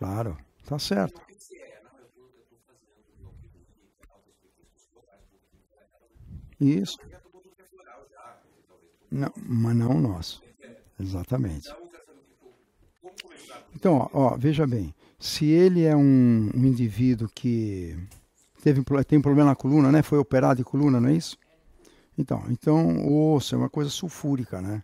Claro, tá certo. Isso. Não, mas não nós. nosso. Exatamente. Então, ó, ó, veja bem, se ele é um, um indivíduo que teve, tem um problema na coluna, né? Foi operado de coluna, não é isso? Então, então, ouça, é uma coisa sulfúrica, né?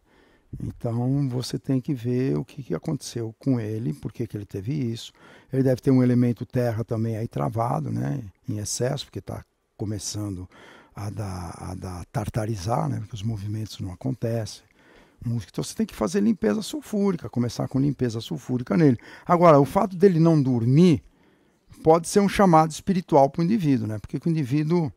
Então você tem que ver o que, que aconteceu com ele, por que, que ele teve isso. Ele deve ter um elemento terra também aí travado, né? em excesso, porque está começando a dar, a dar tartarizar, né? porque os movimentos não acontecem. Então você tem que fazer limpeza sulfúrica, começar com limpeza sulfúrica nele. Agora, o fato dele não dormir pode ser um chamado espiritual para o indivíduo, né? Porque o indivíduo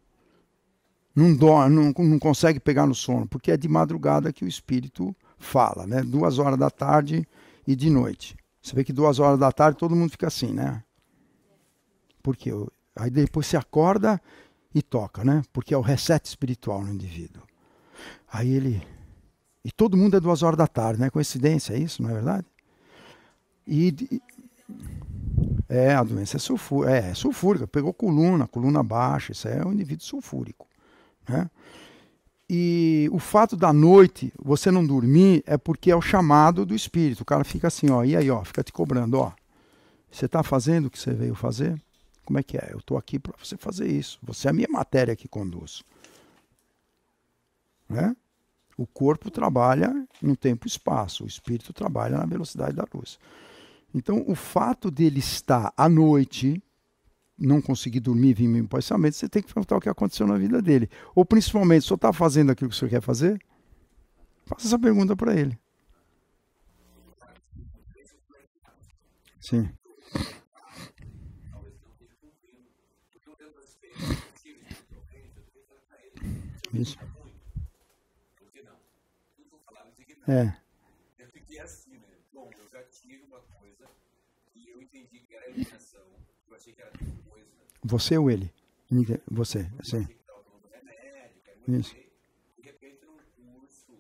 não, dorme, não, não consegue pegar no sono, porque é de madrugada que o espírito fala, né? Duas horas da tarde e de noite. Você vê que duas horas da tarde todo mundo fica assim, né? Porque aí depois se acorda e toca, né? Porque é o reset espiritual no indivíduo. Aí ele e todo mundo é duas horas da tarde, né? Coincidência é isso, não é verdade? E é a doença é, sulfú... é, é sulfúrica, pegou coluna, coluna baixa, isso é um indivíduo sulfúrico, né? E o fato da noite você não dormir é porque é o chamado do espírito. O cara fica assim, ó, e aí, ó, fica te cobrando, ó. Você está fazendo o que você veio fazer? Como é que é? Eu estou aqui para você fazer isso. Você é a minha matéria que conduz. Né? O corpo trabalha no tempo e espaço, o espírito trabalha na velocidade da luz. Então, o fato dele estar à noite, não conseguir dormir, vir imparcialmente, você tem que perguntar o que aconteceu na vida dele. Ou principalmente, o senhor está fazendo aquilo que o senhor quer fazer? Faça essa pergunta para ele. Sim. Isso. É. Eu fiquei assim, né? Bom, eu já uma coisa e eu entendi que era Eu achei que era você ou ele? Você, sim. Isso. De repente, curso,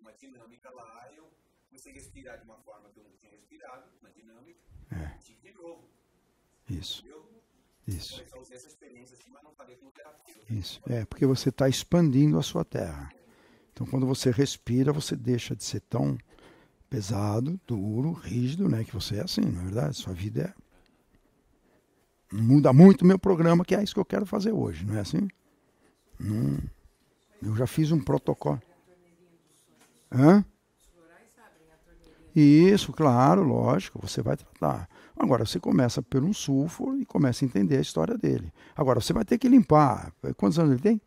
uma dinâmica lá, eu respirar de uma forma que eu não tinha respirado, uma dinâmica, é. Isso. Isso. Isso. É, porque você está expandindo a sua terra. Então, quando você respira, você deixa de ser tão pesado, duro, rígido, né? Que você é assim, na é verdade. Sua vida é muda muito o meu programa, que é isso que eu quero fazer hoje, não é assim? Não, eu já fiz um protocolo. Hã? Isso, claro, lógico, você vai tratar. Agora, você começa pelo um sulfur e começa a entender a história dele. Agora, você vai ter que limpar. Quantos anos ele tem?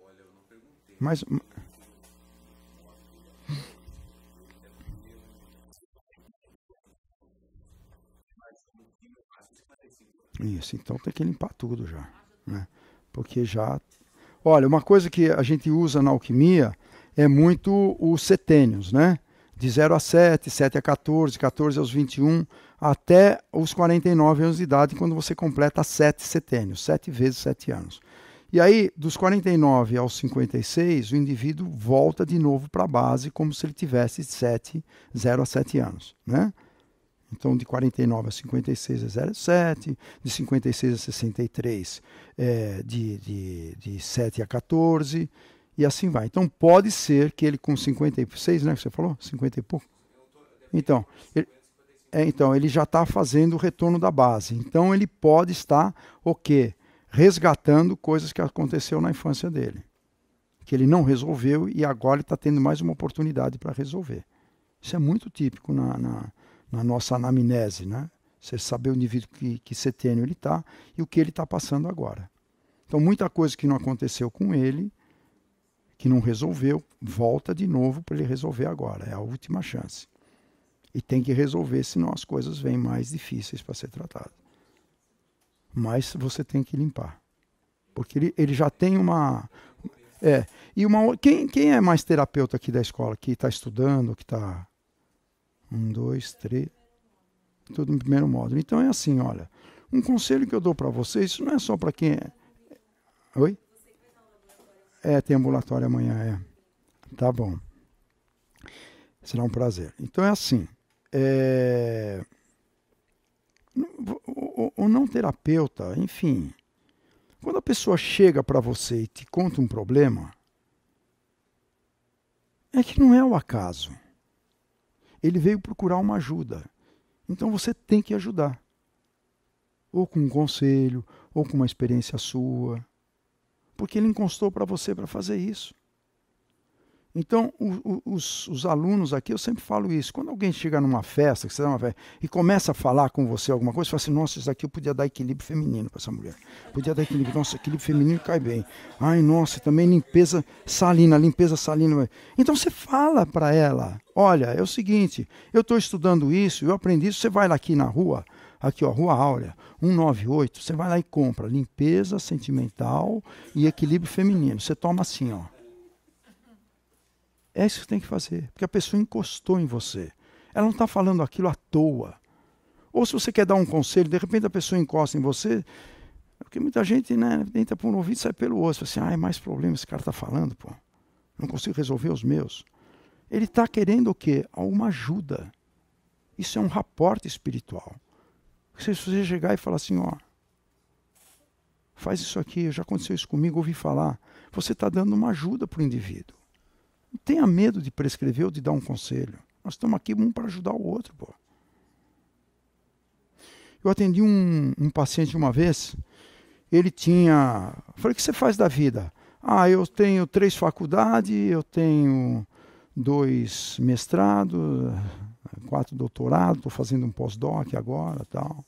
Olha, eu não perguntei. Mas, Isso, então tem que limpar tudo já. Né? Porque já. Olha, uma coisa que a gente usa na alquimia é muito os setênios, né? De 0 a 7, 7 a 14, 14 aos 21, até os 49 anos de idade, quando você completa 7 setênios, 7 vezes 7 anos. E aí, dos 49 aos 56, o indivíduo volta de novo para a base, como se ele tivesse 7, 0 a 7 anos. Né? Então, de 49 a 56 é 0,7, de 56 a 63 é de, de, de 7 a 14, e assim vai. Então, pode ser que ele com 56, né, que você falou? 50 e pouco? Então, ele, é, então, ele já está fazendo o retorno da base. Então, ele pode estar o quê? Resgatando coisas que aconteceu na infância dele. Que ele não resolveu e agora ele está tendo mais uma oportunidade para resolver. Isso é muito típico na, na na nossa anamnese, né? Você saber o indivíduo que, que setênio ele está e o que ele está passando agora. Então, muita coisa que não aconteceu com ele, que não resolveu, volta de novo para ele resolver agora. É a última chance. E tem que resolver, senão as coisas vêm mais difíceis para ser tratadas. Mas você tem que limpar. Porque ele, ele já tem uma. É. E uma, quem, quem é mais terapeuta aqui da escola, que está estudando, que está um, dois, três. Tudo no primeiro módulo. Então é assim, olha. Um conselho que eu dou para vocês, isso não é só para quem é. Oi? É, tem ambulatório amanhã, é. Tá bom. Será um prazer. Então é assim. É... O, o não terapeuta, enfim. Quando a pessoa chega para você e te conta um problema, é que não é o acaso ele veio procurar uma ajuda. Então você tem que ajudar. Ou com um conselho, ou com uma experiência sua. Porque ele encostou para você para fazer isso. Então, o, o, os, os, alunos aqui, eu sempre falo isso. Quando alguém chega numa festa, que você dá uma festa, e começa a falar com você alguma coisa, você fala assim, nossa, isso daqui eu podia dar equilíbrio feminino para essa mulher. Podia dar equilíbrio, nossa, equilíbrio feminino cai bem. Ai, nossa, também limpeza salina, limpeza salina. Então você fala para ela, olha, é o seguinte, eu estou estudando isso, eu aprendi isso, você vai lá aqui na rua, aqui ó, Rua Áurea, 198, você vai lá e compra limpeza sentimental e equilíbrio feminino. Você toma assim, ó é isso que tem que fazer, porque a pessoa encostou em você. Ela não está falando aquilo à toa. Ou se você quer dar um conselho, de repente a pessoa encosta em você, é porque muita gente né, entra por um ouvido e sai pelo outro. Assim, ah, é mais problema esse cara está falando, pô. Não consigo resolver os meus. Ele está querendo o quê? Alguma ajuda. Isso é um raporte espiritual. Se você chegar e falar assim, ó, faz isso aqui, já aconteceu isso comigo, ouvi falar. Você está dando uma ajuda para o indivíduo. Não tenha medo de prescrever ou de dar um conselho. Nós estamos aqui um para ajudar o outro, pô. Eu atendi um, um paciente uma vez, ele tinha. Falei, o que você faz da vida? Ah, eu tenho três faculdades, eu tenho dois mestrados, quatro doutorados, estou fazendo um pós-doc agora tal.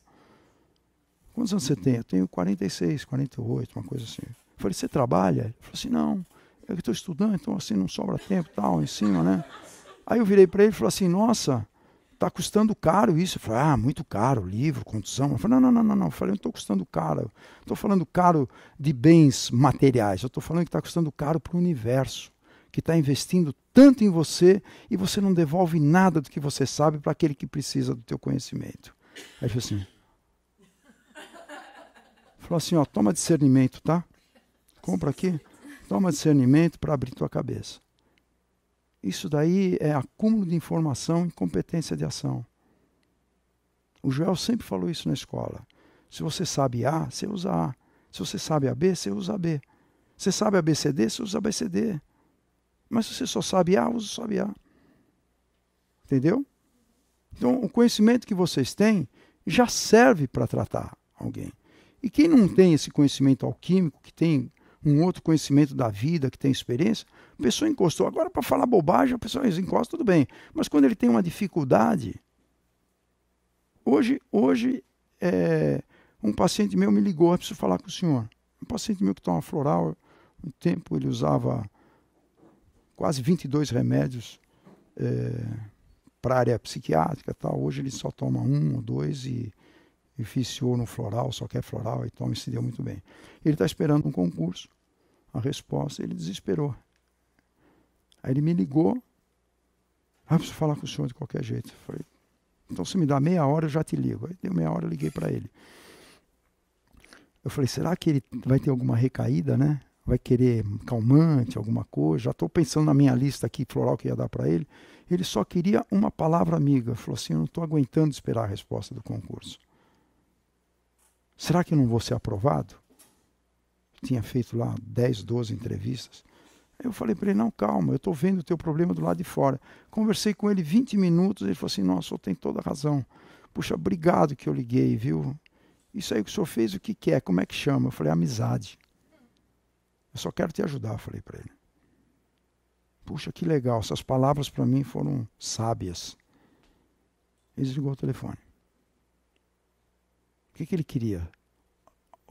Quantos anos você tem? Eu tenho 46, 48, uma coisa assim. Eu falei, você trabalha? Ele falou assim, não eu estou estudando, então assim não sobra tempo, tal, em cima, né? Aí eu virei para ele e falei assim, nossa, está custando caro isso. Eu falei, ah, muito caro, livro, condução. Eu falei, não, não, não, não, Eu falei, não estou custando caro. Estou falando caro de bens materiais. Eu estou falando que está custando caro para o universo, que está investindo tanto em você e você não devolve nada do que você sabe para aquele que precisa do teu conhecimento. Aí ele falou assim, falou assim, ó, toma discernimento, tá? Compra aqui. Toma discernimento para abrir tua cabeça. Isso daí é acúmulo de informação e competência de ação. O Joel sempre falou isso na escola. Se você sabe A, você usa A. Se você sabe AB, você usa B. Você sabe ABCD, você usa ABCD. Mas se você só sabe A, usa só A. Entendeu? Então, o conhecimento que vocês têm já serve para tratar alguém. E quem não tem esse conhecimento alquímico, que tem um outro conhecimento da vida, que tem experiência, a pessoa encostou. Agora, para falar bobagem, a pessoa encosta, tudo bem. Mas quando ele tem uma dificuldade. Hoje, hoje é, um paciente meu me ligou, eu preciso falar com o senhor. Um paciente meu que toma floral, um tempo ele usava quase 22 remédios é, para área psiquiátrica. tal Hoje ele só toma um ou dois e, e viciou no floral, só quer floral e toma e se deu muito bem. Ele está esperando um concurso a resposta, ele desesperou. Aí ele me ligou. Ah, eu preciso falar com o senhor de qualquer jeito. Eu falei, então se me dá meia hora, eu já te ligo. Aí deu meia hora, eu liguei para ele. Eu falei, será que ele vai ter alguma recaída, né? Vai querer calmante, alguma coisa? Já estou pensando na minha lista aqui, floral, que ia dar para ele. Ele só queria uma palavra amiga. Ele falou assim, eu não estou aguentando esperar a resposta do concurso. Será que eu não vou ser aprovado? tinha feito lá 10, 12 entrevistas. Eu falei para ele: não, calma, eu estou vendo o teu problema do lado de fora. Conversei com ele 20 minutos, ele falou assim: nossa, o tem toda razão. Puxa, obrigado que eu liguei, viu? Isso aí que o senhor fez, o que, que é? Como é que chama? Eu falei: amizade. Eu só quero te ajudar, falei para ele. Puxa, que legal, essas palavras para mim foram sábias. Ele desligou o telefone. O que, que ele queria?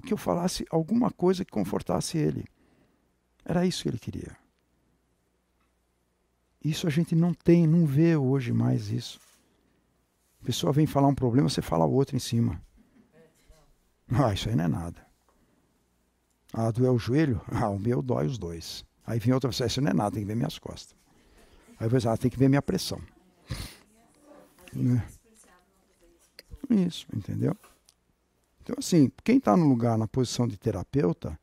que eu falasse alguma coisa que confortasse ele. Era isso que ele queria. Isso a gente não tem, não vê hoje mais isso. A pessoa vem falar um problema, você fala outro em cima. Ah, isso aí não é nada. Ah, doeu o joelho? Ah, o meu dói os dois. Aí vem outra, ah, isso não é nada, tem que ver minhas costas. Aí vai ah, tem que ver minha pressão. Né? Isso, entendeu? Então, assim, quem está no lugar, na posição de terapeuta,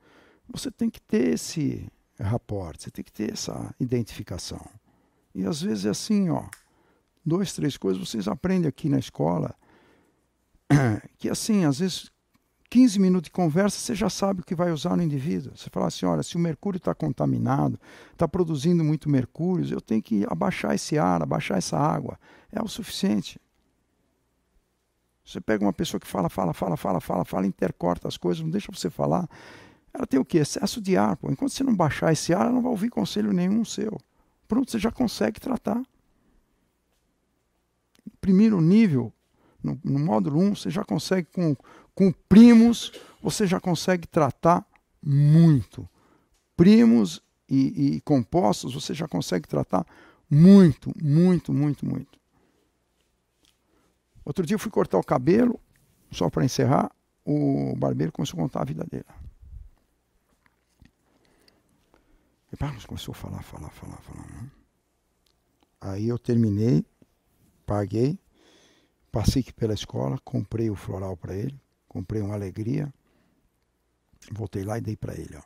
você tem que ter esse rapport, você tem que ter essa identificação. E às vezes é assim, ó, dois, três coisas vocês aprendem aqui na escola, que assim, às vezes 15 minutos de conversa, você já sabe o que vai usar no indivíduo. Você fala assim: olha, se o mercúrio está contaminado, está produzindo muito mercúrio, eu tenho que abaixar esse ar, abaixar essa água. É o suficiente. Você pega uma pessoa que fala, fala, fala, fala, fala, fala, intercorta as coisas, não deixa você falar. Ela tem o quê? Excesso de ar. Pô. Enquanto você não baixar esse ar, ela não vai ouvir conselho nenhum seu. Pronto, você já consegue tratar. Primeiro nível, no, no módulo 1, um, você já consegue com, com primos, você já consegue tratar muito. Primos e, e compostos, você já consegue tratar muito, muito, muito, muito. Outro dia eu fui cortar o cabelo, só para encerrar, o barbeiro começou a contar a vida dele. E pá começou a falar, falar, falar, falar. Né? Aí eu terminei, paguei, passei pela escola, comprei o floral para ele, comprei uma alegria, voltei lá e dei para ele. Ó.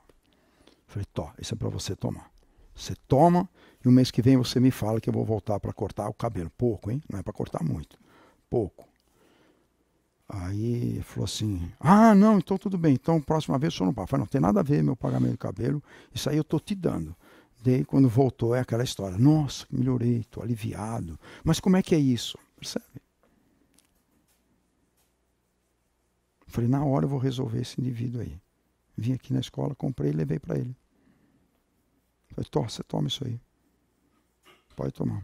Falei, tó, isso é para você tomar. Você toma e o mês que vem você me fala que eu vou voltar para cortar o cabelo. Pouco, hein? Não é para cortar muito pouco. Aí ele falou assim: Ah, não, então tudo bem, então próxima vez o senhor não paga. falei, não tem nada a ver meu pagamento de cabelo, isso aí eu estou te dando. Daí quando voltou é aquela história: Nossa, melhorei, estou aliviado. Mas como é que é isso? Percebe? falei: Na hora eu vou resolver esse indivíduo aí. Vim aqui na escola, comprei e levei para ele. Eu falei: você toma isso aí. Pode tomar.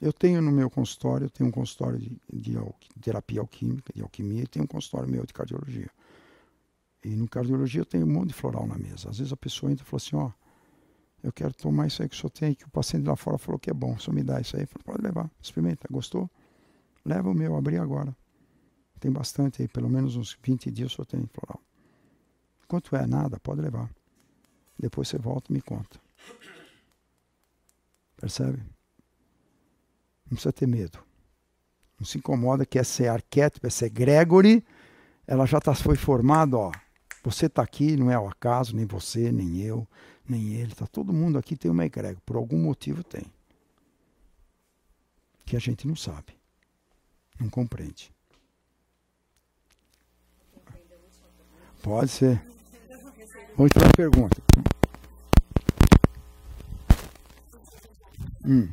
Eu tenho no meu consultório, eu tenho um consultório de, de, de terapia alquímica, de alquimia, e tenho um consultório meu de cardiologia. E no cardiologia eu tenho um monte de floral na mesa. Às vezes a pessoa entra e fala assim, ó, eu quero tomar isso aí que o senhor tem, que o paciente lá fora falou que é bom, senhor me dá isso aí. Falo, pode levar, experimenta, gostou? Leva o meu, abri agora. Tem bastante aí, pelo menos uns 20 dias senhor tem floral. Quanto é? Nada, pode levar. Depois você volta e me conta. Percebe? Não precisa ter medo. Não se incomoda que essa é arquétipo, essa é Gregory, ela já tá, foi formada, ó. Você está aqui, não é o acaso, nem você, nem eu, nem ele. Tá todo mundo aqui tem uma egrégora, por algum motivo tem. Que a gente não sabe, não compreende. Pode ser. Última pergunta. Hum.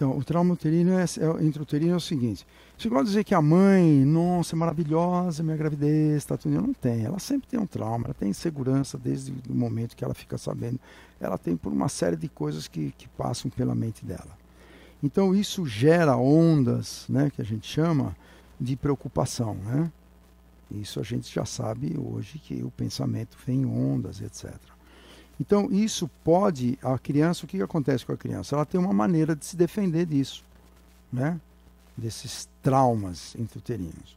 Então, o trauma uterino é, é, intrauterino é o seguinte. Você pode é dizer que a mãe, nossa, é maravilhosa, minha gravidez, está tudo. Não tem. Ela sempre tem um trauma, ela tem insegurança desde o momento que ela fica sabendo. Ela tem por uma série de coisas que, que passam pela mente dela. Então, isso gera ondas, né, que a gente chama de preocupação, né? Isso a gente já sabe hoje que o pensamento vem em ondas, etc. Então, isso pode, a criança, o que acontece com a criança? Ela tem uma maneira de se defender disso, né? desses traumas intrauterinos.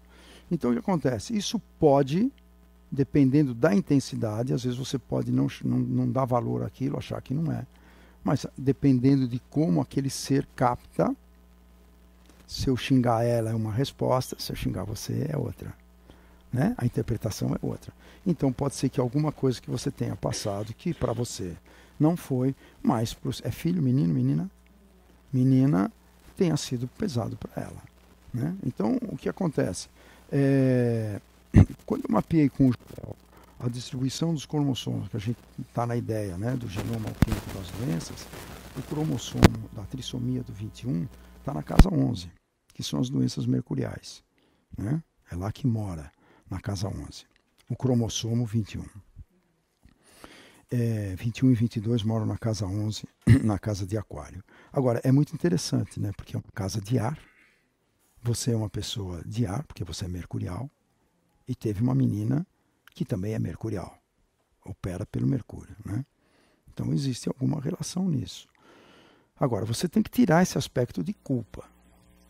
Então, o que acontece? Isso pode, dependendo da intensidade, às vezes você pode não, não, não dar valor àquilo, achar que não é, mas dependendo de como aquele ser capta, se eu xingar ela é uma resposta, se eu xingar você é outra. Né? A interpretação é outra. Então pode ser que alguma coisa que você tenha passado que para você não foi, mas pros, é filho, menino, menina, menina tenha sido pesado para ela. Né? Então o que acontece? É, quando eu mapeei com o Joel a distribuição dos cromossomos, que a gente está na ideia né, do genoma alquímico das doenças, o cromossomo da trissomia do 21 está na casa 11, que são as doenças mercuriais. Né? É lá que mora, na casa 11 o cromossomo 21. É, 21 e 22 moram na casa 11, na casa de Aquário. Agora, é muito interessante, né? Porque é uma casa de ar. Você é uma pessoa de ar, porque você é mercurial. E teve uma menina que também é mercurial. Opera pelo Mercúrio, né? Então existe alguma relação nisso. Agora, você tem que tirar esse aspecto de culpa.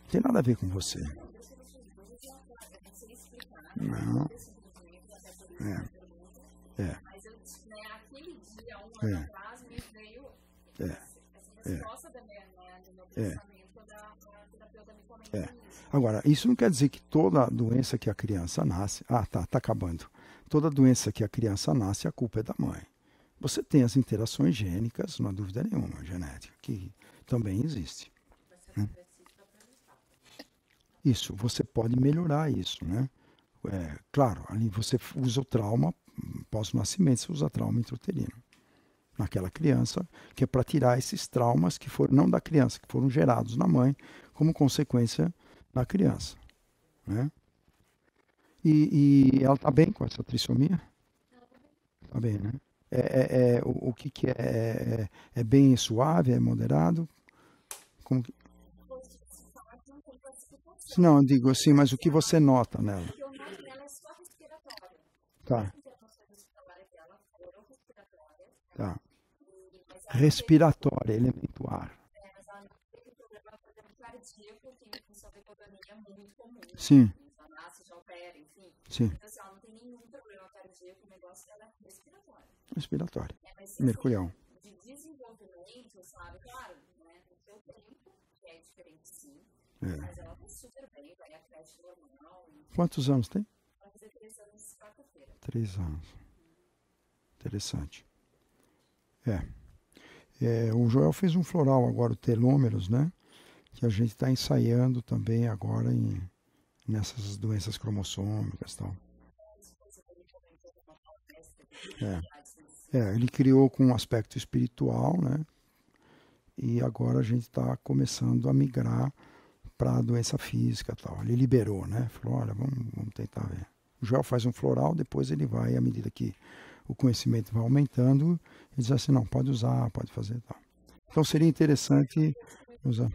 Não tem nada a ver com você. Não. É. É. Mas eu, né, aquele dia, um ano é. atrás, me veio é. essa resposta é. da minha, mãe, né, do meu é. pensamento é. Agora, isso não quer dizer que toda doença que a criança nasce... Ah, tá, tá acabando. Toda doença que a criança nasce, a culpa é da mãe. Você tem as interações gênicas, não há dúvida nenhuma, genética, que também existe. Né? Tá? Isso, você pode melhorar isso, né? É, claro, ali você usa o trauma pós-nascimento, você usa trauma intrauterino naquela criança, que é para tirar esses traumas que foram, não da criança, que foram gerados na mãe, como consequência da criança. Né? E, e ela está bem com essa trissomia? Está bem, né? É, é, é o, o, que, que é, é, é, é bem suave, é moderado? Como que... Não, eu digo assim, mas o que você nota nela? Tá. Tá. Respiratória, elemento ar. Sim. Sim. Então, ela não tem nenhum problema cardíaco, o negócio dela é respiratório. Respiratório. De desenvolvimento, sabe? Claro, O seu tempo, é diferente sim. Mas ela está super bem, vai Quantos anos tem? três anos. Interessante. É. é. O Joel fez um floral agora, o telômeros, né? Que a gente está ensaiando também agora em, nessas doenças cromossômicas e tal. É. é. ele criou com um aspecto espiritual, né? E agora a gente está começando a migrar para a doença física tal. Ele liberou, né? Falou, olha, vamos, vamos tentar ver. O Joel faz um floral, depois ele vai, à medida que o conhecimento vai aumentando, ele diz assim, não, pode usar, pode fazer tal. Então seria interessante usar.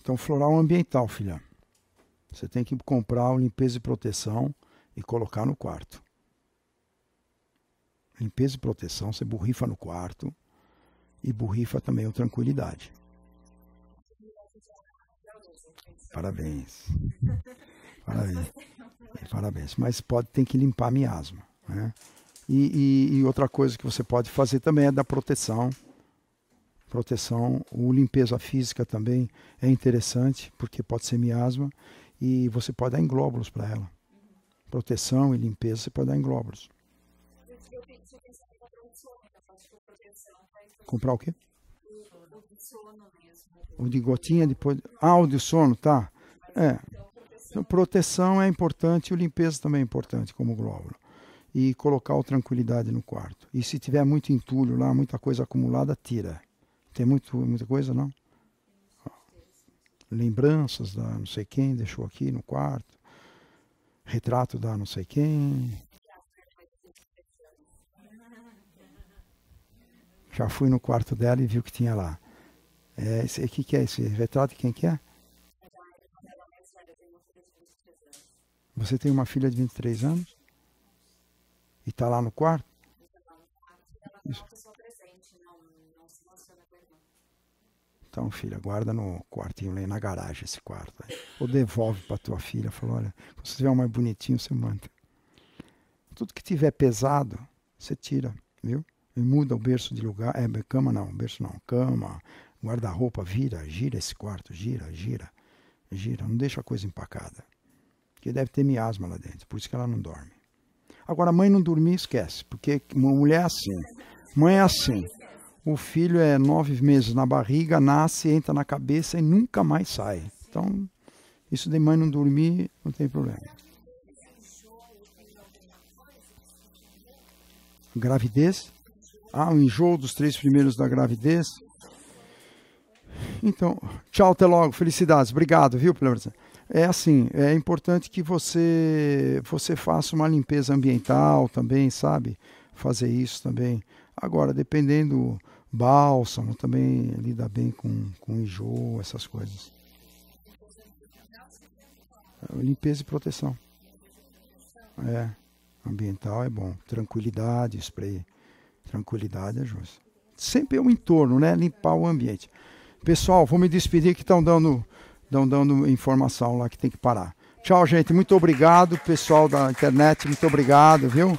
Então, floral ambiental, filha. Você tem que comprar o limpeza e proteção e colocar no quarto. Limpeza e proteção, você borrifa no quarto, e borrifa também o tranquilidade. Parabéns. Parabéns. É, parabéns. Mas pode tem que limpar a miasma. Né? E, e, e, outra coisa que você pode fazer também é da proteção. Proteção, o limpeza física também é interessante, porque pode ser miasma e você pode dar em glóbulos para ela. Proteção e limpeza você pode dar em glóbulos. Comprar o quê? O de gotinha depois. Ah, o de sono, tá. É. Então, proteção é importante e limpeza também é importante, como glóbulo. E colocar o tranquilidade no quarto. E se tiver muito entulho lá, muita coisa acumulada, tira. Tem muito, muita coisa, não? Lembranças da não sei quem deixou aqui no quarto. Retrato da não sei quem. Já fui no quarto dela e vi o que tinha lá. É, esse, que que é esse retrato de quem que é? Você tem uma filha de 23 anos? E está lá no quarto? Isso. Então, filha, guarda no quartinho lá na garagem esse quarto. Aí. Ou devolve para tua filha. falou olha, quando você tiver um mais bonitinho, você manda. Tudo que tiver pesado, você tira, viu? muda o berço de lugar, é, é cama não, berço não, cama, guarda-roupa, vira, gira esse quarto, gira, gira, gira, não deixa a coisa empacada. Que deve ter miasma lá dentro, por isso que ela não dorme. Agora, mãe não dormir, esquece, porque uma mulher é assim, mãe é assim. O filho é nove meses na barriga, nasce, entra na cabeça e nunca mais sai. Então, isso de mãe não dormir, não tem problema. Gravidez? Ah, um enjoo dos três primeiros da gravidez. Então, tchau, até logo. Felicidades. Obrigado, viu, pela é assim, é importante que você você faça uma limpeza ambiental também, sabe? Fazer isso também. Agora, dependendo bálsamo também lida bem com com enjoo, essas coisas. Limpeza e proteção. É, ambiental é bom, tranquilidade, spray Tranquilidade é justo. Sempre é o entorno, né? Limpar o ambiente. Pessoal, vou me despedir que estão dando, estão dando informação lá que tem que parar. Tchau, gente. Muito obrigado, pessoal da internet. Muito obrigado, viu?